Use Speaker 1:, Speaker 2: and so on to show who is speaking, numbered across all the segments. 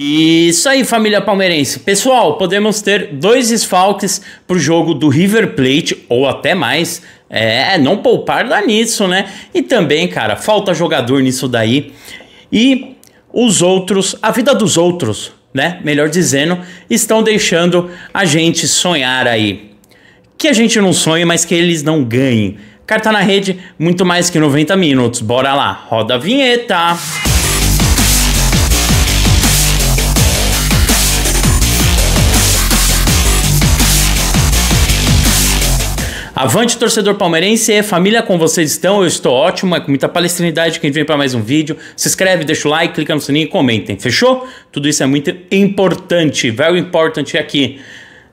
Speaker 1: Isso aí, família palmeirense. Pessoal, podemos ter dois esfalques pro jogo do River Plate ou até mais. É, não poupar dá nisso, né? E também, cara, falta jogador nisso daí. E os outros, a vida dos outros, né? Melhor dizendo, estão deixando a gente sonhar aí. Que a gente não sonhe, mas que eles não ganhem. Carta na rede, muito mais que 90 minutos. Bora lá, roda a vinheta. Música Avante, torcedor palmeirense, família, com vocês estão? Eu estou ótimo, é com muita palestrinidade que a gente vem para mais um vídeo. Se inscreve, deixa o like, clica no sininho e comentem, fechou? Tudo isso é muito importante, very important aqui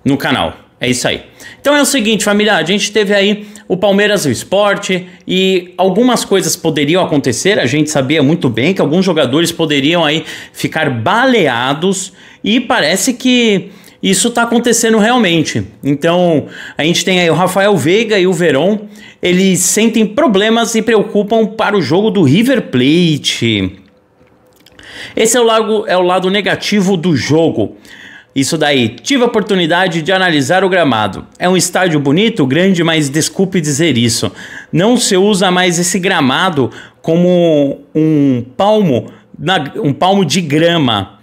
Speaker 1: no canal. É isso aí. Então é o seguinte, família, a gente teve aí o Palmeiras e o esporte e algumas coisas poderiam acontecer, a gente sabia muito bem que alguns jogadores poderiam aí ficar baleados e parece que isso está acontecendo realmente. Então, a gente tem aí o Rafael Veiga e o Verón, eles sentem problemas e preocupam para o jogo do River Plate. Esse é o, lago, é o lado negativo do jogo. Isso daí, tive a oportunidade de analisar o gramado. É um estádio bonito, grande, mas desculpe dizer isso. Não se usa mais esse gramado como um palmo, na, um palmo de grama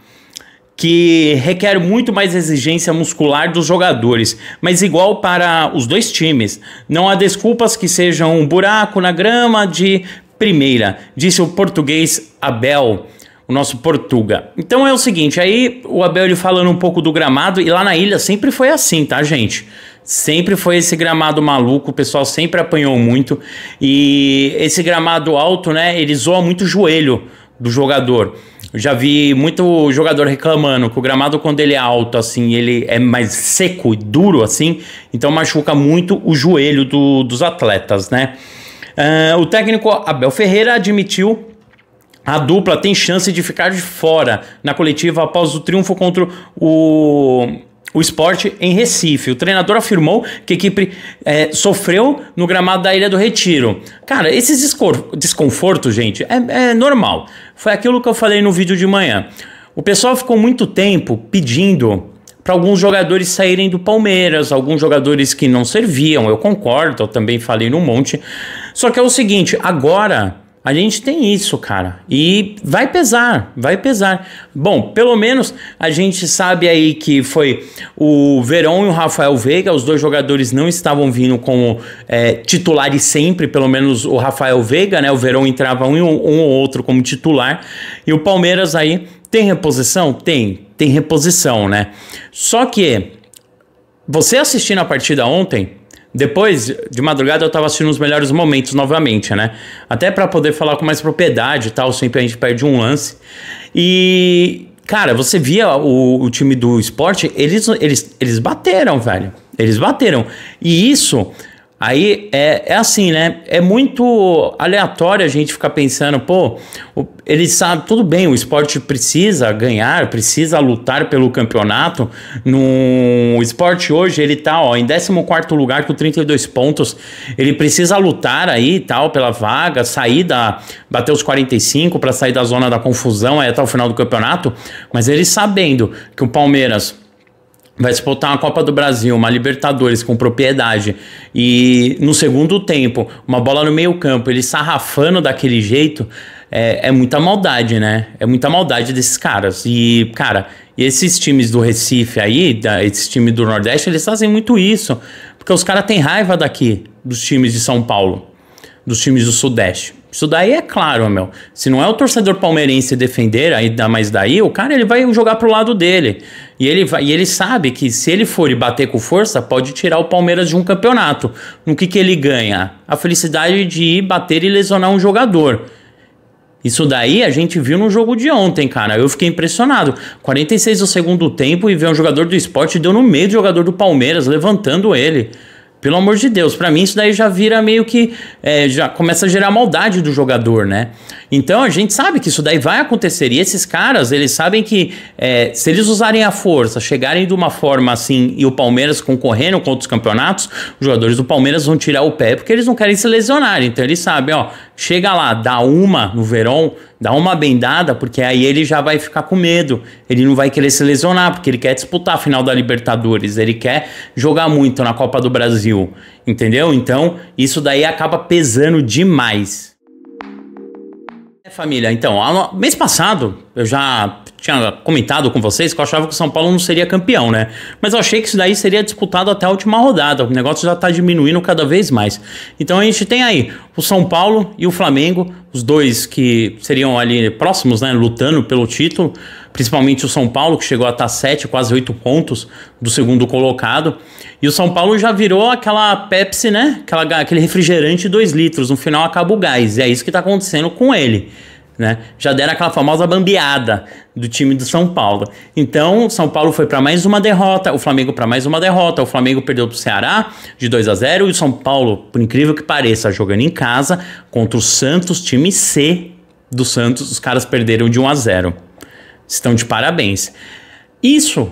Speaker 1: que requer muito mais exigência muscular dos jogadores, mas igual para os dois times. Não há desculpas que sejam um buraco na grama de primeira, disse o português Abel o nosso Portuga. Então é o seguinte, aí o Abel ele falando um pouco do gramado, e lá na ilha sempre foi assim, tá, gente? Sempre foi esse gramado maluco, o pessoal sempre apanhou muito. E esse gramado alto, né, ele zoa muito o joelho do jogador. Eu já vi muito jogador reclamando que o gramado, quando ele é alto, assim, ele é mais seco e duro, assim, então machuca muito o joelho do, dos atletas, né? Uh, o técnico Abel Ferreira admitiu a dupla tem chance de ficar de fora na coletiva após o triunfo contra o o esporte em Recife. O treinador afirmou que a equipe é, sofreu no gramado da Ilha do Retiro. Cara, esses desconfortos, gente, é, é normal. Foi aquilo que eu falei no vídeo de manhã. O pessoal ficou muito tempo pedindo para alguns jogadores saírem do Palmeiras, alguns jogadores que não serviam, eu concordo, eu também falei num monte. Só que é o seguinte, agora a gente tem isso, cara. E vai pesar, vai pesar. Bom, pelo menos a gente sabe aí que foi o Verão e o Rafael Veiga. Os dois jogadores não estavam vindo como é, titulares sempre, pelo menos o Rafael Veiga, né? O Verão entrava um, um ou outro como titular. E o Palmeiras aí tem reposição? Tem, tem reposição, né? Só que você assistindo a partida ontem, depois, de madrugada, eu tava assistindo os melhores momentos novamente, né? Até para poder falar com mais propriedade e tal, sempre a gente perde um lance. E, cara, você via o, o time do esporte, eles, eles, eles bateram, velho. Eles bateram. E isso Aí é, é assim, né? É muito aleatório a gente ficar pensando, pô, ele sabe, tudo bem, o esporte precisa ganhar, precisa lutar pelo campeonato. No esporte hoje, ele tá ó, em 14 lugar com 32 pontos. Ele precisa lutar aí tal pela vaga, sair da. bater os 45 para sair da zona da confusão aí até o final do campeonato. Mas ele sabendo que o Palmeiras vai disputar uma Copa do Brasil, uma Libertadores com propriedade e no segundo tempo, uma bola no meio-campo, ele sarrafando daquele jeito, é, é, muita maldade, né? É muita maldade desses caras. E, cara, esses times do Recife aí, da, esses times do Nordeste, eles fazem muito isso, porque os caras têm raiva daqui, dos times de São Paulo, dos times do Sudeste. Isso daí é claro, meu. Se não é o torcedor palmeirense defender, ainda mais daí, o cara ele vai jogar pro lado dele. E ele, vai, e ele sabe que se ele for e bater com força, pode tirar o Palmeiras de um campeonato. No que, que ele ganha? A felicidade de ir bater e lesionar um jogador. Isso daí a gente viu no jogo de ontem, cara. Eu fiquei impressionado. 46 do segundo tempo e ver um jogador do esporte deu no meio do jogador do Palmeiras, levantando ele. Pelo amor de Deus, para mim isso daí já vira meio que. É, já começa a gerar maldade do jogador, né? Então a gente sabe que isso daí vai acontecer. E esses caras, eles sabem que é, se eles usarem a força, chegarem de uma forma assim e o Palmeiras concorrendo com outros campeonatos, os jogadores do Palmeiras vão tirar o pé porque eles não querem se lesionar. Então eles sabem, ó, Chega lá, dá uma no verão, dá uma bendada, porque aí ele já vai ficar com medo. Ele não vai querer se lesionar, porque ele quer disputar a final da Libertadores, ele quer jogar muito na Copa do Brasil, entendeu? Então, isso daí acaba pesando demais. É, família, então, mês passado eu já tinha comentado com vocês que eu achava que o São Paulo não seria campeão, né? Mas eu achei que isso daí seria disputado até a última rodada. O negócio já tá diminuindo cada vez mais. Então a gente tem aí o São Paulo e o Flamengo, os dois que seriam ali próximos, né? Lutando pelo título. Principalmente o São Paulo, que chegou a tá estar 7, quase 8 pontos do segundo colocado. E o São Paulo já virou aquela Pepsi, né? Aquela, aquele refrigerante 2 litros. No final acaba o gás. E é isso que tá acontecendo com ele. Né? Já deram aquela famosa bambeada do time do São Paulo. Então, São Paulo foi para mais uma derrota, o Flamengo para mais uma derrota, o Flamengo perdeu para o Ceará de 2 a 0 e o São Paulo, por incrível que pareça, jogando em casa contra o Santos, time C do Santos, os caras perderam de 1 a 0. Estão de parabéns. Isso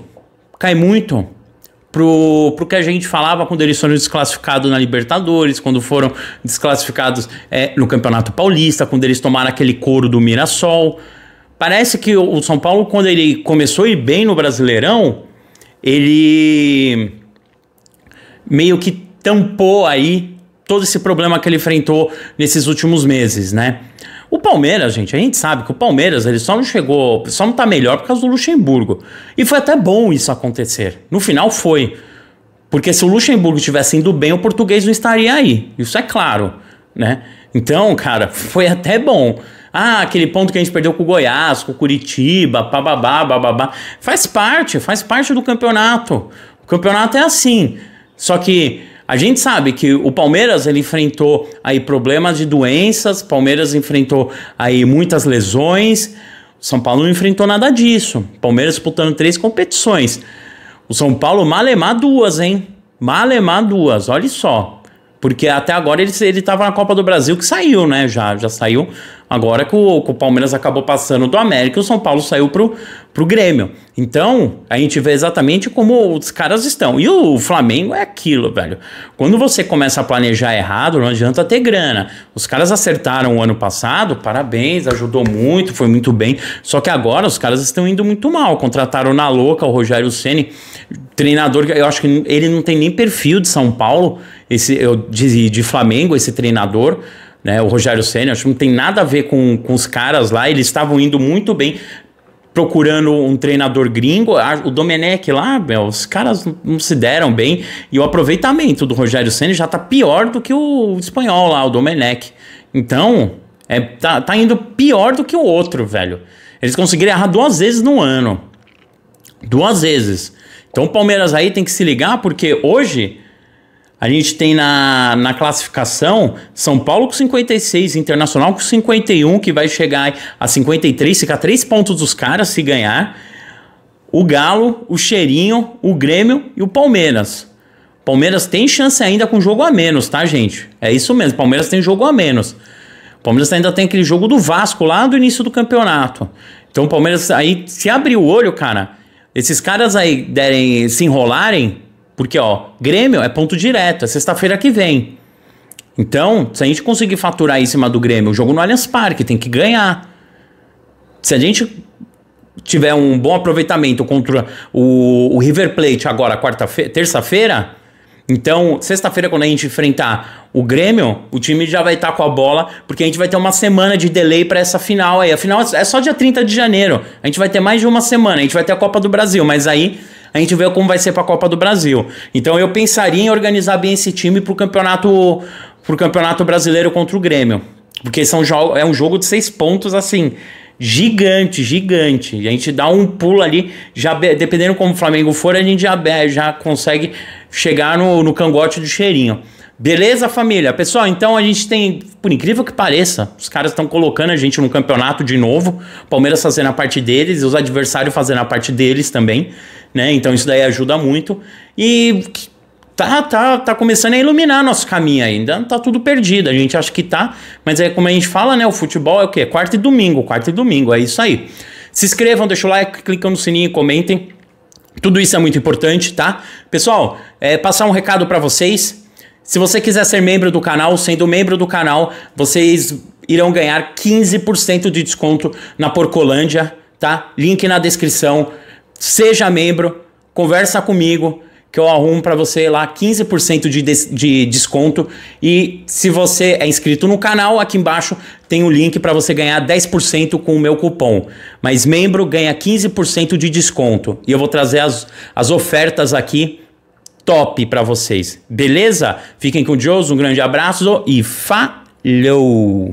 Speaker 1: cai muito pro, pro que a gente falava quando eles foram desclassificados na Libertadores, quando foram desclassificados é, no Campeonato Paulista, quando eles tomaram aquele couro do Mirassol. Parece que o São Paulo, quando ele começou a ir bem no Brasileirão, ele meio que tampou aí todo esse problema que ele enfrentou nesses últimos meses, né? O Palmeiras, gente, a gente sabe que o Palmeiras ele só não chegou, só não tá melhor por causa do Luxemburgo. E foi até bom isso acontecer. No final foi. Porque se o Luxemburgo estivesse indo bem, o português não estaria aí. Isso é claro, né? Então, cara, foi até bom. Ah, aquele ponto que a gente perdeu com o Goiás, com o Curitiba, bababá, bababá. Faz parte, faz parte do campeonato. O campeonato é assim. Só que a gente sabe que o Palmeiras ele enfrentou aí problemas de doenças, Palmeiras enfrentou aí muitas lesões. São Paulo não enfrentou nada disso. Palmeiras disputando três competições. O São Paulo malemar duas, hein? Malemar duas, olha só. Porque até agora ele, ele tava na Copa do Brasil que saiu, né? Já, já saiu. Agora que o, que o Palmeiras acabou passando do América, o São Paulo saiu pro, pro Grêmio. Então, a gente vê exatamente como os caras estão. E o Flamengo é aquilo, velho. Quando você começa a planejar errado, não adianta ter grana. Os caras acertaram o ano passado, parabéns, ajudou muito, foi muito bem. Só que agora os caras estão indo muito mal. Contrataram na louca o Rogério Ceni, treinador que eu acho que ele não tem nem perfil de São Paulo. Esse, eu dizia de Flamengo, esse treinador, né? O Rogério Senna, acho que não tem nada a ver com, com os caras lá. Eles estavam indo muito bem procurando um treinador gringo, o Domenech lá, meu, os caras não se deram bem e o aproveitamento do Rogério Ceni já tá pior do que o espanhol lá, o Domenech. Então, é, tá, tá indo pior do que o outro, velho. Eles conseguiram errar duas vezes no ano. Duas vezes. Então o Palmeiras aí tem que se ligar porque hoje a gente tem na, na classificação São Paulo com 56, Internacional com 51, que vai chegar a 53, ficar 3 pontos dos caras se ganhar. O Galo, o Cheirinho, o Grêmio e o Palmeiras. Palmeiras tem chance ainda com jogo a menos, tá, gente? É isso mesmo, Palmeiras tem jogo a menos. Palmeiras ainda tem aquele jogo do Vasco lá do início do campeonato. Então o Palmeiras aí, se abrir o olho, cara, esses caras aí derem, se enrolarem, porque, ó, Grêmio é ponto direto, é sexta-feira que vem. Então, se a gente conseguir faturar em cima do Grêmio, o jogo no Allianz Parque tem que ganhar. Se a gente tiver um bom aproveitamento contra o, o River Plate agora, quarta-feira, terça-feira, então, sexta-feira, quando a gente enfrentar o Grêmio, o time já vai estar tá com a bola, porque a gente vai ter uma semana de delay para essa final aí. A final é só dia 30 de janeiro. A gente vai ter mais de uma semana, a gente vai ter a Copa do Brasil, mas aí a gente vê como vai ser para a Copa do Brasil. Então eu pensaria em organizar bem esse time para o campeonato, pro campeonato brasileiro contra o Grêmio. Porque são é um jogo de seis pontos, assim, gigante, gigante. E a gente dá um pulo ali, já dependendo como o Flamengo for, a gente já, já consegue chegar no, no cangote do cheirinho. Beleza, família? Pessoal, então a gente tem, por incrível que pareça, os caras estão colocando a gente no campeonato de novo. Palmeiras fazendo a parte deles, os adversários fazendo a parte deles também, né? Então isso daí ajuda muito. E tá, tá, tá começando a iluminar nosso caminho ainda. tá tudo perdido, a gente acha que tá, mas é como a gente fala, né? O futebol é o quê? Quarto e domingo, quarto e domingo, é isso aí. Se inscrevam, deixa o like, clicam no sininho, comentem. Tudo isso é muito importante, tá? Pessoal, é, passar um recado para vocês. Se você quiser ser membro do canal, sendo membro do canal, vocês irão ganhar 15% de desconto na Porcolândia, tá? Link na descrição. Seja membro, conversa comigo que eu arrumo para você lá 15% de, de desconto. E se você é inscrito no canal, aqui embaixo tem o um link para você ganhar 10% com o meu cupom. Mas membro ganha 15% de desconto. E eu vou trazer as, as ofertas aqui top para vocês. Beleza? Fiquem com Deus, um grande abraço e falhou!